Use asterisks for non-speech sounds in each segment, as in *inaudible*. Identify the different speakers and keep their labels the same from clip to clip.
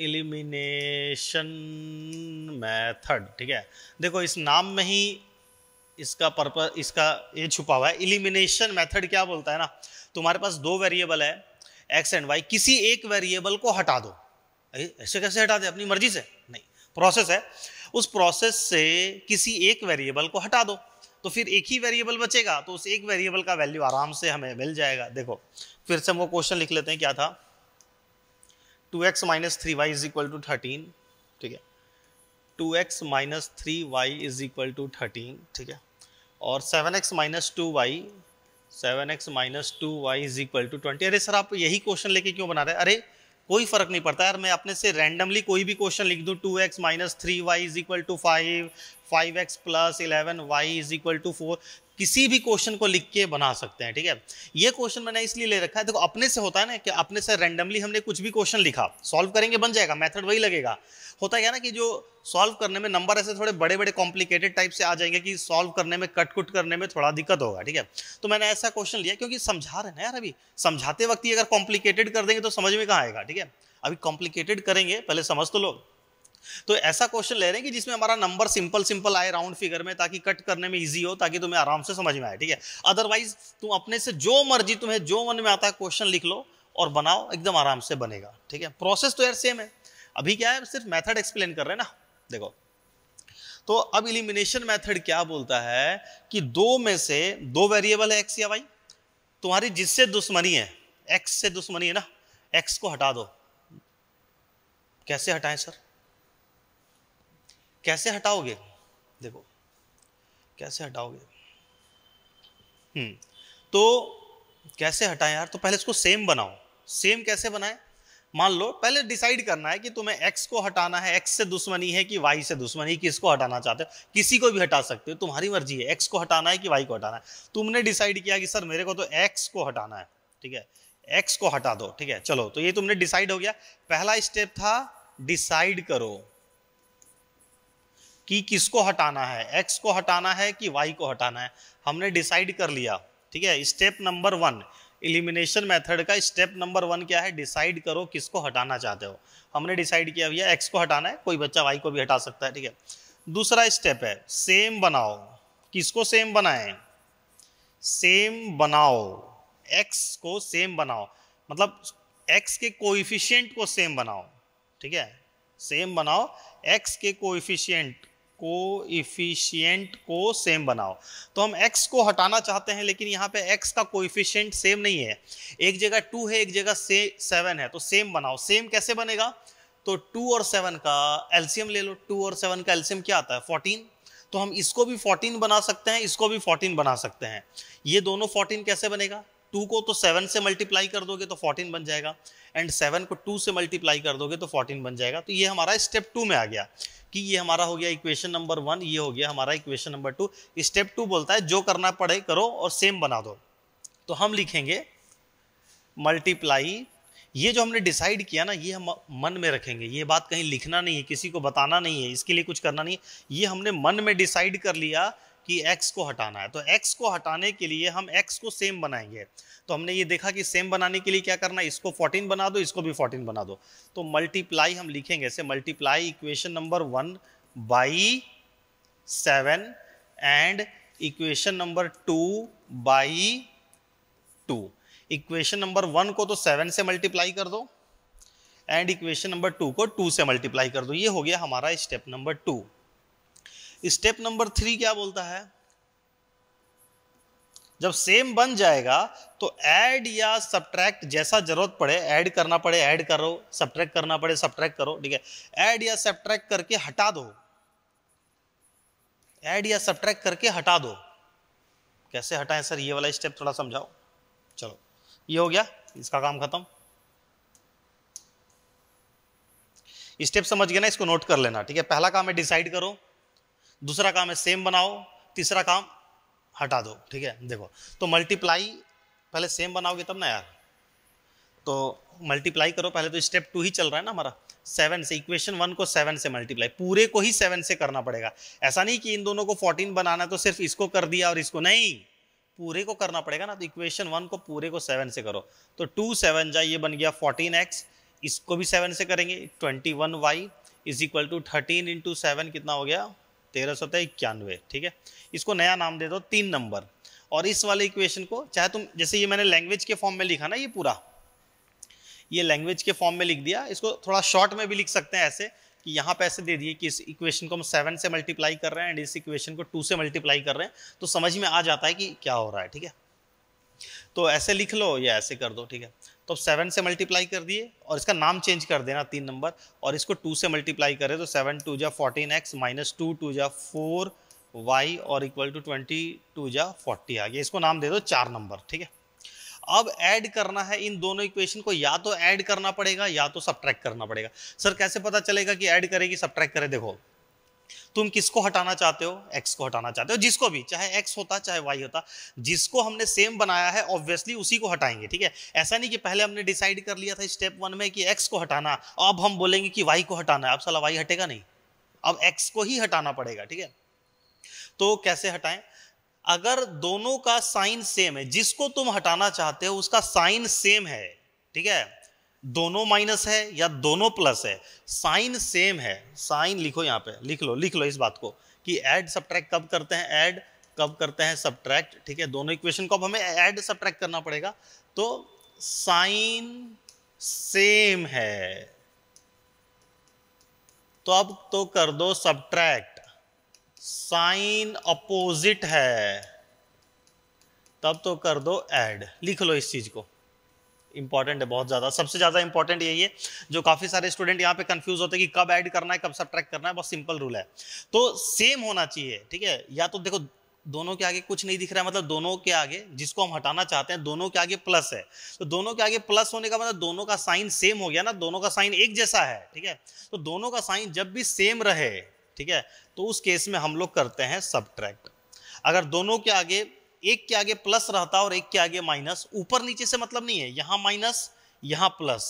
Speaker 1: elimination method ठीक है देखो इस नाम में ही इसका पर्पज इसका ये छुपा हुआ है एलिमिनेशन मेथड क्या बोलता है ना तुम्हारे पास दो वेरिएबल है एक्स एंड वाई किसी एक वेरिएबल को हटा दो ऐसे कैसे हटा दे अपनी मर्जी से नहीं प्रोसेस है उस प्रोसेस से किसी एक वेरिएबल को हटा दो तो फिर एक ही वेरिएबल बचेगा तो उस एक वेरिएबल का वैल्यू आराम से हमें मिल जाएगा देखो फिर से हम वो क्वेश्चन लिख लेते हैं क्या था two x minus three y is equal to thirteen ठीक है two x minus three y is equal to thirteen ठीक है और seven x minus two y seven x minus two y is equal to twenty अरे sir आप यही question लेके क्यों बना रहे हैं अरे कोई फर्क नहीं पड़ता यार मैं अपने से रैंडमली कोई भी क्वेश्चन लिख दूं two x minus three y is equal to five five x plus eleven y is equal to four किसी भी क्वेश्चन को लिख के बना सकते हैं ठीक है ये क्वेश्चन मैंने इसलिए ले रखा है देखो अपने से होता है ना कि अपने से रैंडमली हमने कुछ भी क्वेश्चन लिखा सॉल्व करेंगे बन जाएगा मेथड वही लगेगा होता है ना कि जो सॉल्व करने में नंबर ऐसे थोड़े बड़े बड़े कॉम्प्लिकेटेड टाइप से आ जाएंगे कि सॉल्व करने में कट कुट करने में थोड़ा दिक्कत होगा ठीक है तो मैंने ऐसा क्वेश्चन लिया क्योंकि समझा रहे ना यार अभी समझाते वक्त ही अगर कॉम्प्लिकेटेड कर देंगे तो समझ में कहाँ आएगा ठीक है अभी कॉम्प्लिकेटेड करेंगे पहले समझ तो लोग तो ऐसा क्वेश्चन ले रहे हैं कि जिसमें हमारा नंबर सिंपल सिंपल आए राउंड फिगर में ताकि कट करने में ईजी हो ताकि तुम्हें आराम से समझ में आए ठीक है अदरवाइज तुम अपने से जो मर्जी तुम्हें जो मन में आता है क्वेश्चन लिख लो और बनाओ एकदम आराम से बनेगा ठीक है प्रोसेस तो यार सेम है अभी क्या है सिर्फ मैथड एक्सप्लेन कर रहे हैं ना देखो तो अब इलिमिनेशन मेथड क्या बोलता है कि दो में से दो वेरिएबल है एक्स या वाई तुम्हारी जिससे दुश्मनी है एक्स से दुश्मनी है ना एक्स को हटा दो कैसे हटाएं सर कैसे हटाओगे देखो कैसे हटाओगे हम्म तो कैसे हटाएं यार तो पहले इसको सेम बनाओ सेम कैसे बनाए मान लो पहले डिसाइड करना है कि तुम्हें एक्स को हटाना है एक्स से दुश्मनी है कि वाई से दुश्मनी किसको हटाना चाहते हो किसी को भी हटा सकते हो तुम्हारी मर्जी है एक्स को हटाना है कि वाई को हटाना है तुमने डिसाइड किया कि सर मेरे को तो एक्स को हटाना है ठीक है एक्स को हटा दो ठीक है चलो तो ये तुमने डिसाइड हो गया पहला स्टेप था डिसाइड करो कि किसको हटाना है एक्स को हटाना है कि वाई को हटाना है हमने डिसाइड कर लिया ठीक है step number one elimination method का स्टेप नंबर वन क्या है डिसाइड करो किसको हटाना चाहते हो हमने डिसाइड किया भैया एक्स को हटाना है कोई बच्चा वाई को भी हटा सकता है ठीक है दूसरा स्टेप है सेम बनाओ किसको सेम बनाए सेम बनाओ एक्स को सेम बनाओ मतलब एक्स के कोइफिशियंट को सेम बनाओ ठीक है सेम बनाओ एक्स के कोइफिशियंट इफिशियंट को सेम बनाओ तो हम x को हटाना चाहते हैं लेकिन यहाँ पे x का कोइफिशिएंट सेम नहीं है एक जगह टू है एक जगह से सेवन है तो सेम बनाओ सेम कैसे बनेगा तो टू और सेवन का एल्सियम ले लो टू और सेवन का एल्सियम क्या आता है फोर्टीन तो हम इसको भी फोर्टीन बना सकते हैं इसको भी फोर्टीन बना सकते हैं ये दोनों फोर्टीन कैसे बनेगा टू को तो सेवन से मल्टीप्लाई कर दोगे तो फोर्टीन बन जाएगा एंड सेवन को टू से मल्टीप्लाई कर दोगे तो फोर्टीन बन जाएगा तो ये हमारा स्टेप टू में आ गया कि ये हमारा हो गया इक्वेशन नंबर वन ये हो गया हमारा equation number two step two बोलता है जो करना पड़े करो और सेम बना दो तो हम लिखेंगे मल्टीप्लाई ये जो हमने डिसाइड किया ना ये हम मन में रखेंगे ये बात कहीं लिखना नहीं है किसी को बताना नहीं है इसके लिए कुछ करना नहीं है ये हमने मन में डिसाइड कर लिया कि x को हटाना है तो x को हटाने के लिए हम x को सेम बनाएंगे तो हमने ये देखा कि सेम बनाने के लिए क्या करना है इसको 14 बना दो इसको भी 14 बना दो तो मल्टीप्लाई हम लिखेंगे ऐसे multiply equation number one by seven and equation number two by two equation number one को तो सेवन से मल्टीप्लाई कर दो एंड इक्वेशन नंबर टू को टू से मल्टीप्लाई कर दो ये हो गया हमारा step number two step number three क्या बोलता है जब सेम बन जाएगा तो ऐड या सब्ट्रैक्ट जैसा जरूरत पड़े ऐड करना पड़े ऐड करो सब्ट्रैक्ट करना पड़े सब्ट्रैक्ट करो ठीक है ऐड या सब्ट्रैक्ट करके हटा दो ऐड या सब्ट्रैक्ट करके हटा दो कैसे हटाएं सर ये वाला स्टेप थोड़ा समझाओ चलो ये हो गया इसका काम खत्म स्टेप समझ गया ना इसको नोट कर लेना ठीक है पहला काम है डिसाइड करो दूसरा काम है सेम बनाओ तीसरा काम हटा दो ठीक है देखो तो मल्टीप्लाई पहले सेम बनाओगे तब ना यार तो मल्टीप्लाई करो पहले तो स्टेप टू ही चल रहा है ना हमारा सेवन से इक्वेशन वन को सेवन से मल्टीप्लाई पूरे को ही सेवन से करना पड़ेगा ऐसा नहीं कि इन दोनों को फोर्टीन बनाना तो सिर्फ इसको कर दिया और इसको नहीं पूरे को करना पड़ेगा ना तो इक्वेशन वन को पूरे को सेवन से करो तो टू सेवन जा ये बन गया फोर्टीन एक्स इसको भी सेवन से करेंगे twenty one y is equal to thirteen into seven कितना हो गया तेरह सौ इक्यानवे ठीक है इसको नया नाम दे दो तीन नंबर और इस वाले इक्वेशन को चाहे तुम जैसे ये मैंने लैंग्वेज के फॉर्म में लिखा ना ये पूरा ये लैंग्वेज के फॉर्म में लिख दिया इसको थोड़ा शॉर्ट में भी लिख सकते हैं ऐसे कि यहाँ पे ऐसे दे दिए कि इस इक्वेशन को हम सेवन से मल्टीप्लाई कर रहे हैं एंड इस इक्वेशन को टू से मल्टीप्लाई कर रहे हैं तो समझ में आ जाता है कि क्या हो रहा है ठीक है तो ऐसे लिख लो या ऐसे कर दो ठीक है तो सेवन से मल्टीप्लाई कर दिए और इसका नाम चेंज कर देना तीन नंबर और इसको टू से मल्टीप्लाई करें तो सेवन टू जा fourteen x minus two two जा फोर वाई और इक्वल टू ट्वेंटी टू जा फोर्टी आ गया इसको नाम दे दो चार नंबर ठीक है अब ऐड करना है इन दोनों इक्वेशन को या तो ऐड करना पड़ेगा या तो सब्ट्रैक्ट करना पड़ेगा सर कैसे पता चलेगा कि ऐड करेगी सब्ट्रैक्ट करे देखो तुम किसको हटाना चाहते हो एक्स को हटाना चाहते हो जिसको भी चाहे एक्स होता चाहे वाई होता जिसको हमने सेम बनाया है ऑब्वियसली उसी को हटाएंगे ठीक है ऐसा नहीं कि पहले हमने डिसाइड कर लिया था स्टेप वन में कि एक्स को हटाना अब हम बोलेंगे कि वाई को हटाना है अब सला वाई हटेगा नहीं अब एक्स को ही हटाना पड़ेगा ठीक है तो कैसे हटाएं अगर दोनों का साइन सेम है जिसको तुम हटाना चाहते हो उसका साइन सेम है ठीक है दोनों माइनस है या दोनों प्लस है साइन सेम है साइन लिखो यहाँ पे लिख लो लिख लो इस बात को कि ऐड सब्ट्रैक्ट कब करते हैं ऐड कब करते हैं सब्ट्रैक्ट ठीक है दोनों इक्वेशन को अब हमें ऐड सब्ट्रैक्ट करना पड़ेगा तो साइन सेम है तो अब तो कर दो सब्ट्रैक्ट साइन अपोजिट है तब तो कर दो ऐड लिख लो इस चीज को इंपॉर्टेंट है बहुत ज़्यादा सबसे ज़्यादा इंपॉर्टेंट यही है जो काफ़ी सारे स्टूडेंट यहाँ पे कंफ्यूज होते हैं कि कब ऐड करना है कब सब करना है बहुत सिंपल रूल है तो सेम होना चाहिए ठीक है या तो देखो दोनों के आगे कुछ नहीं दिख रहा है मतलब दोनों के आगे जिसको हम हटाना चाहते हैं दोनों के आगे प्लस है तो दोनों के आगे प्लस होने का मतलब दोनों का साइन सेम हो गया ना दोनों का साइन एक जैसा है ठीक है तो दोनों का साइन जब भी सेम रहे ठीक है तो उस केस में हम लोग करते हैं सब अगर दोनों के आगे एक के आगे प्लस रहता और एक के आगे माइनस ऊपर नीचे से मतलब नहीं है यहां माइनस यहां प्लस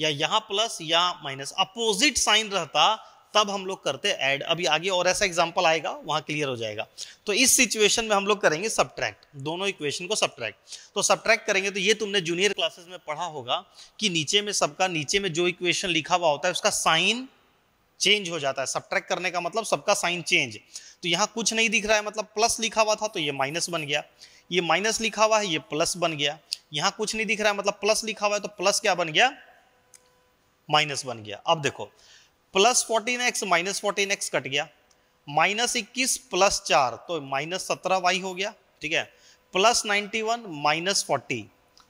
Speaker 1: या यहां प्लस या माइनस अपोजिट साइन रहता तब हम लोग करते ऐड अभी आगे और ऐसा एग्जाम्पल आएगा वहां क्लियर हो जाएगा तो इस सिचुएशन में हम लोग करेंगे सब्ट्रैक्ट दोनों इक्वेशन को सब्ट्रैक्ट तो सब्ट्रैक्ट करेंगे तो ये तुमने जूनियर क्लासेस में पढ़ा होगा कि नीचे में सबका नीचे में जो इक्वेशन लिखा हुआ होता है उसका साइन चेंज हो जाता है सब करने का मतलब सबका साइन चेंज तो यहाँ कुछ नहीं दिख रहा है मतलब प्लस लिखा हुआ था तो ये माइनस बन गया ये माइनस लिखा हुआ है ये प्लस बन गया यहाँ कुछ नहीं दिख रहा है मतलब प्लस लिखा हुआ है तो प्लस क्या बन गया माइनस बन गया अब देखो plus fourteen x minus fourteen x cut गया माइनस इक्कीस प्लस चार तो माइनस सत्रह वाई हो गया ठीक है plus ninety one minus forty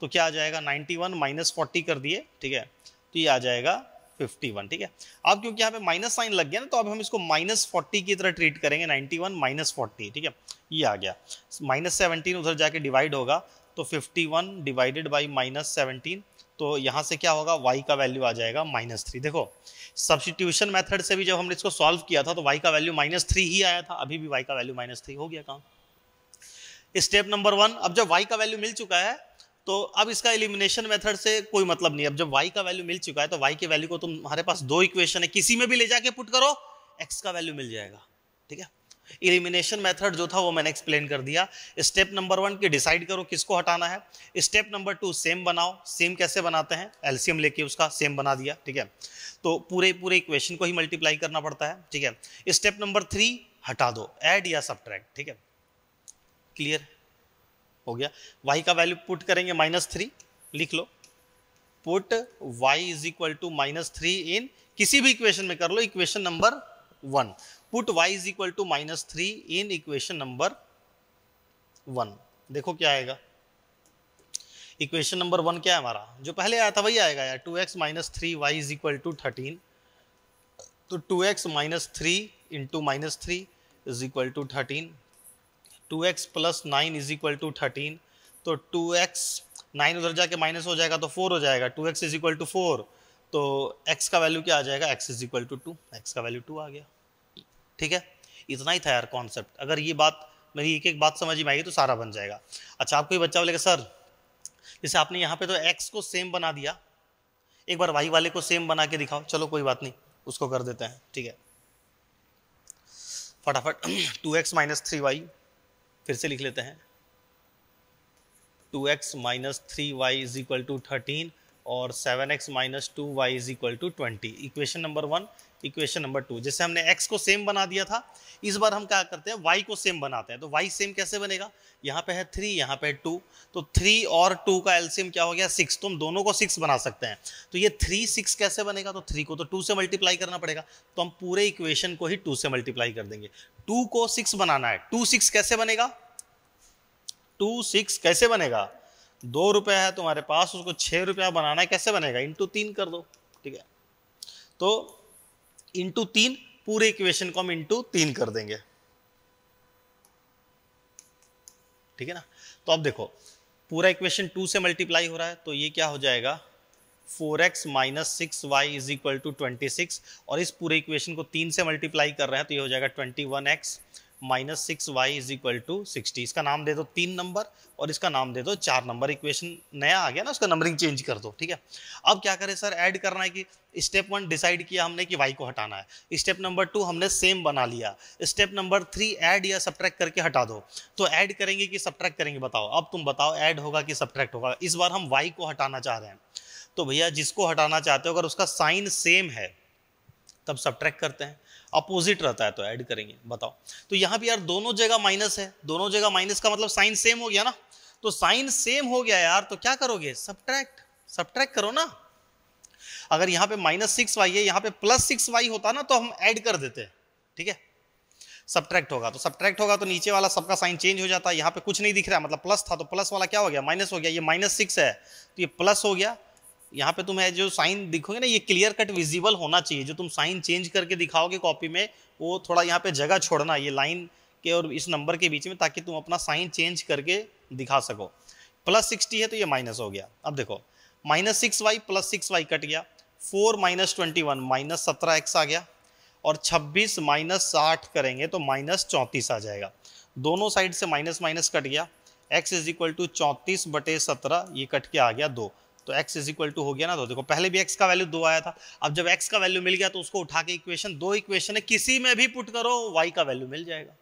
Speaker 1: तो क्या आ जाएगा नाइन्टी वन माइनस फोर्टी कर दिए ठीक है तो ये आ जाएगा फिफ्टी वन ठीक है अब क्योंकि यहाँ पे माइनस साइन लग गया ना तो अब हम इसको माइनस फोर्टी की तरह ट्रीट करेंगे नाइनटी वन माइनस फोर्टी ठीक है ये आ गया माइनस सेवनटीन उधर जाके डिवाइड होगा तो fifty one divided by minus seventeen तो यहाँ से क्या होगा वाई का वैल्यू आ जाएगा माइनस थ्री देखो सब्सिट्यूशन मैथड से भी जब हमने इसको सॉल्व किया था तो वाई का वैल्यू माइनस थ्री ही आया था अभी भी वाई का वैल्यू माइनस थ्री हो गया काम स्टेप नंबर वन अब जब वाई का वैल्यू मिल चुका है तो अब इसका एलिमिनेशन मेथड से कोई मतलब नहीं अब जब वाई का वैल्यू मिल चुका है तो वाई के वैल्यू को तुम हमारे पास दो इक्वेशन है किसी में भी ले जाके पुट करो एक्स का वैल्यू मिल जाएगा ठीक है एलिमिनेशन मेथड जो था वो मैंने एक्सप्लेन कर दिया स्टेप नंबर वन कि डिसाइड करो किसको हटाना है स्टेप नंबर टू सेम बनाओ सेम कैसे बनाते हैं एल्सियम लेके उसका सेम बना दिया ठीक है तो पूरे पूरे इक्वेशन को ही मल्टीप्लाई करना पड़ता है ठीक है स्टेप नंबर थ्री हटा दो एड या सब ठीक है क्लियर हो गया वाई का वैल्यू पुट करेंगे माइनस थ्री लिख लो put y is equal to minus three in किसी भी इक्वेशन में कर लो equation number one put y is equal to minus three in equation number one देखो क्या आएगा इक्वेशन नंबर वन क्या है हमारा जो पहले आया था वही आएगा यार two x minus three y is equal to thirteen तो two x minus three into minus three is equal to thirteen two x plus nine is equal to thirteen तो टू एक्स नाइन उधर जाके minus हो जाएगा तो four हो जाएगा two x is equal to four तो एक्स का वैल्यू क्या आ जाएगा x is equal to two x का वैल्यू टू आ गया ठीक है इतना ही था यार कॉन्सेप्ट अगर ये बात मेरी एक एक बात समझ में आएगी तो सारा बन जाएगा अच्छा आपको ये बच्चा बोलेगा सर जैसे आपने यहाँ पे तो एक्स को सेम बना दिया एक बार वाई वाले को सेम बना के दिखाओ चलो कोई बात नहीं उसको कर देते हैं ठीक है फटाफट *clears throat* two x minus three y फिर से लिख लेते हैं two x minus three y is equal to thirteen और seven x minus two y is equal to twenty equation number one equation number two जैसे हमने एक्स को सेम बना दिया था इस बार हम क्या करते हैं वाई को सेम बनाते हैं तो वाई सेम कैसे बनेगा यहाँ पे है थ्री यहाँ पे है टू तो थ्री और टू का एलसीएम क्या हो गया सिक्स तो हम दोनों को सिक्स बना सकते हैं तो ये थ्री सिक्स कैसे बनेगा तो थ्री को तो टू से मल्टीप्लाई करना पड़ेगा तो हम पूरे इक्वेशन को ही टू से मल्टीप्लाई कर देंगे टू को सिक्स बनाना है टू सिक्स कैसे बनेगा टू सिक्स कैसे बनेगा दो रुपया है तुम्हारे पास उसको छह रुपया बनाना है कैसे बनेगा इंटू तीन कर दो ठीक है तो इंटू तीन पूरे इक्वेशन को हम इंटू तीन कर देंगे ठीक है ना तो अब देखो पूरा इक्वेशन टू से मल्टीप्लाई हो रहा है तो ये क्या हो जाएगा four x minus six y is equal to twenty six और इस पूरे इक्वेशन को तीन से मल्टीप्लाई कर रहे हैं तो ये हो जाएगा twenty one x minus six y is equal to sixty इसका नाम दे दो तीन नंबर और इसका नाम दे दो चार नंबर इक्वेशन नया आ गया ना उसका नंबरिंग चेंज कर दो ठीक है अब क्या करें सर ऐड करना है कि स्टेप वन डिसाइड किया हमने कि वाई को हटाना है स्टेप नंबर टू हमने सेम बना लिया स्टेप नंबर थ्री ऐड या सब्ट्रैक्ट करके हटा दो तो ऐड करेंगे कि सब्ट्रैक्ट करेंगे बताओ अब तुम बताओ ऐड होगा कि सब्ट्रैक्ट होगा इस बार हम वाई को हटाना चाह रहे हैं तो भैया जिसको हटाना चाहते हो अगर उसका साइन सेम है तब सब्ट्रैक्ट करते हैं अपोजिट रहता है तो ऐड करेंगे बताओ तो यहाँ भी यार दोनों जगह माइनस है दोनों जगह माइनस का मतलब साइन सेम हो गया ना तो साइन सेम हो गया यार तो क्या करोगे सब्ट्रैक्ट सब्ट्रैक्ट करो ना अगर यहाँ पे माइनस सिक्स वाई है यहाँ पे प्लस सिक्स वाई होता ना तो हम ऐड कर देते हैं ठीक है सब्ट्रैक्ट होगा तो सब्ट्रैक्ट होगा तो नीचे वाला सबका साइन चेंज हो जाता है यहाँ पे कुछ नहीं दिख रहा मतलब प्लस था तो प्लस वाला क्या हो गया माइनस हो गया ये माइनस सिक्स है तो ये प्लस हो गया यहाँ पे तुम्हें जो साइन दिखोगे ना ये क्लियर कट विजिबल होना चाहिए जो तुम साइन चेंज करके दिखाओगे कॉपी में वो थोड़ा यहाँ पे जगह छोड़ना ये लाइन के और इस नंबर के बीच में ताकि तुम अपना साइन चेंज करके दिखा सको प्लस सिक्सटी है तो ये माइनस हो गया अब देखो minus six y plus six y cut गया four minus twenty one minus सत्रह एक्स आ गया और छब्बीस माइनस साठ करेंगे तो माइनस चौंतीस आ जाएगा दोनों साइड से माइनस माइनस कट गया एक्स इज इक्वल टू चौंतीस बटे सत्रह ये कट के आ गया दो तो x इज इक्वल टू हो गया ना तो देखो पहले भी x का वैल्यू दो आया था अब जब x का वैल्यू मिल गया तो उसको उठा के इक्वेशन दो इक्वेशन है किसी में भी पुट करो y का वैल्यू मिल जाएगा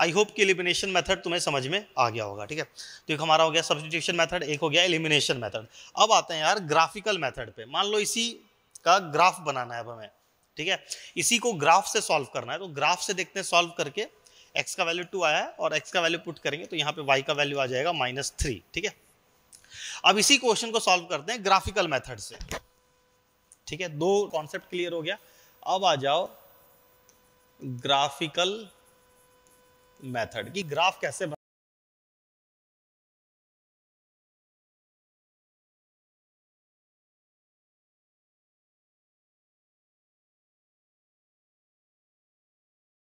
Speaker 1: आई होप कि एलिमिनेशन मेथड तुम्हें समझ में आ गया होगा ठीक है तो एक हमारा हो गया सब्सिट्यूशन मेथड एक हो गया एलिमिनेशन मेथड अब आते हैं यार ग्राफिकल मेथड पे मान लो इसी का ग्राफ बनाना है अब हमें ठीक है इसी को ग्राफ से सॉल्व करना है तो ग्राफ से देखते हैं सॉल्व करके एक्स का वैल्यू टू आया है और एक्स का वैल्यू पुट करेंगे तो यहाँ पे वाई का वैल्यू आ जाएगा माइनस थ्री ठीक है अब इसी क्वेश्चन को सॉल्व करते हैं ग्राफिकल मेथड से ठीक है दो कॉन्सेप्ट क्लियर हो गया अब आ जाओ ग्राफिकल मेथड की ग्राफ कैसे